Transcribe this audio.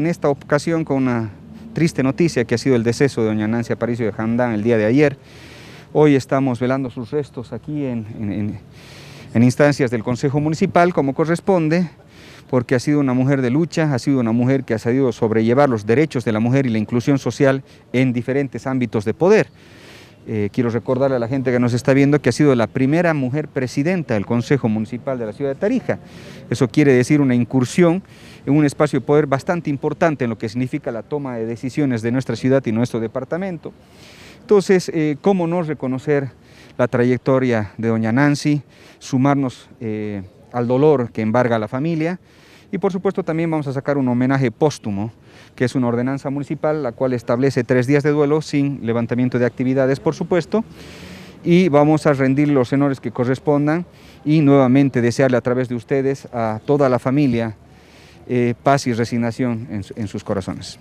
en esta ocasión con una triste noticia que ha sido el deceso de doña Nancy Aparicio de Jandán el día de ayer. Hoy estamos velando sus restos aquí en, en instancias del Consejo Municipal como corresponde porque ha sido una mujer de lucha, ha sido una mujer que ha sabido sobrellevar los derechos de la mujer y la inclusión social en diferentes ámbitos de poder. Eh, quiero recordarle a la gente que nos está viendo que ha sido la primera mujer presidenta del Consejo Municipal de la ciudad de Tarija. Eso quiere decir una incursión en un espacio de poder bastante importante en lo que significa la toma de decisiones de nuestra ciudad y nuestro departamento. Entonces, eh, ¿cómo no reconocer la trayectoria de doña Nancy, sumarnos eh, al dolor que embarga a la familia? Y por supuesto también vamos a sacar un homenaje póstumo, que es una ordenanza municipal, la cual establece tres días de duelo sin levantamiento de actividades, por supuesto y vamos a rendir los honores que correspondan y nuevamente desearle a través de ustedes a toda la familia eh, paz y resignación en sus corazones.